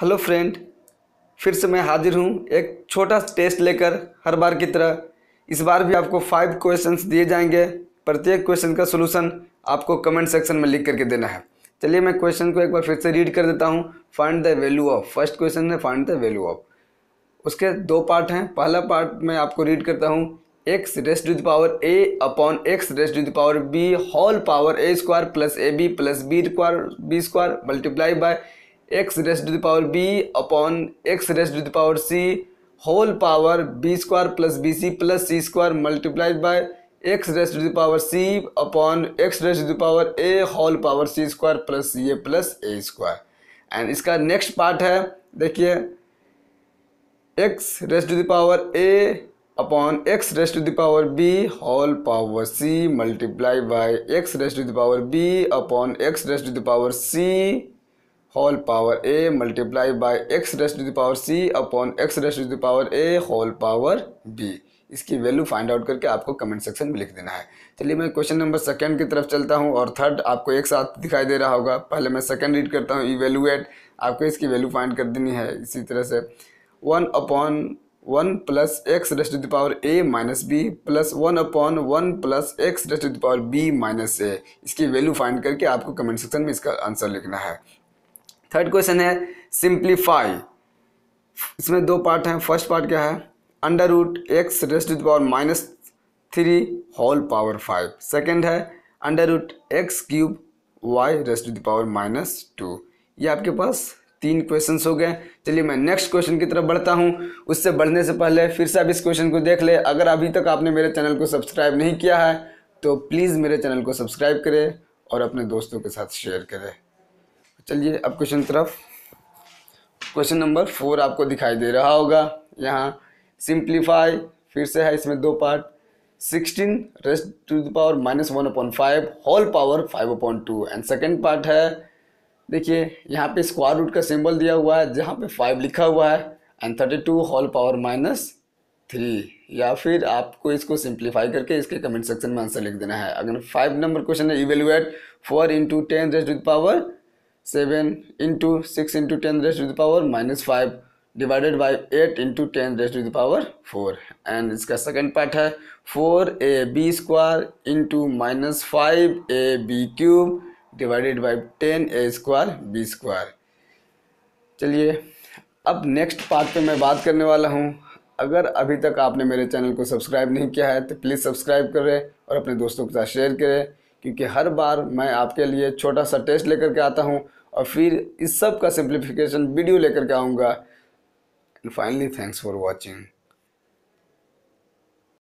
hello friend फिर से मैं हाजिर हूँ एक छोटा टेस्ट लेकर हर बार की तरह इस बार भी आपको फाइव क्वेश्चंस दिए जाएंगे प्रत्येक क्वेश्चन का सलूशन आपको कमेंट सेक्शन में लिख करके देना है चलिए मैं क्वेश्चन को एक बार फिर से रीड कर देता हूँ find the value of first question है फाइंड द वैल्यू ऑफ उसके दो पार्ट हैं पहला पार्ट मैं आपको रीड करता हूँ X raised to the power A upon X raised to the power B whole power A square plus A B plus B square B square multiply by X raise to the power B upon X raise to the power C whole power B square plus B C plus C square multiplied by X raise to the power C upon X raise to the power A whole power C square plus C A plus A square and इसका next part है देखिए X raise to the power A upon X raise to the power B whole power C multiply by X raise to the power B upon X raise to the power C whole power A multiply by X raised to the power C upon X raised to the power A whole power B इसकी value find out करके आपको comment section में लिख देना है चलिए मैं question number second की तरफ चलता हूँ और थर्ड आपको एक साथ दिखाई दे रहा होगा पहले मैं सेकंड रीड करता हूँ ई वैल्यू एट आपको इसकी वैल्यू फाइंड कर देनी है इसी तरह से one upon one plus X raised to the power A minus B plus one upon one plus X raised to the power B minus A इसकी वैल्यू फाइंड करके आपको कमेंट सेक्शन में इसका आंसर लिखना है थर्ड क्वेश्चन है simplify इसमें दो पार्ट हैं फर्स्ट पार्ट क्या है under root X raised to power minus three whole power five second है under root X cube Y raised to power minus two ये आपके पास तीन क्वेश्चंस हो गए चलिए मैं नेक्स्ट क्वेश्चन की तरफ बढ़ता हूँ उससे बढ़ने से पहले फिर से आप इस क्वेश्चन को देख ले अगर अभी तक आपने मेरे चैनल को सब्सक्राइब नहीं किया है तो प्लीज़ मेरे चैनल को सब्सक्राइब करें और अपने दोस्तों के साथ शेयर करें चलिए अब क्वेश्चन तरफ क्वेश्चन नंबर फोर आपको दिखाई दे रहा होगा यहाँ सिंप्लीफाई फिर से है इसमें दो part sixteen raised to the power minus one upon five whole power five upon two and second part है देखिए यहाँ पे स्क्वायर रूट का सिंबल दिया हुआ है जहाँ पे फाइव लिखा हुआ है and thirty two whole power minus three या फिर आपको इसको सिंप्लीफाई करके इसके कमेंट सेक्शन में आंसर लिख देना है अगर फाइव नंबर क्वेश्चन है evaluate four into ten raised to the power seven into six into ten raised to the power minus five divided by eight into ten raised to the power four and इसका second part है four a b square into minus five a b cube divided by ten a square B square चलिए अब next part पे मैं बात करने वाला हूँ अगर अभी तक आपने मेरे चैनल को सब्सक्राइब नहीं किया है तो प्लीज़ सब्सक्राइब करें और अपने दोस्तों के साथ शेयर करें क्योंकि हर बार मैं आपके लिए छोटा सा टेस्ट लेकर के आता हूँ और फिर इस सब का सिंप्लीफिकेशन वीडियो लेकर के आऊँगा and finally thanks for watching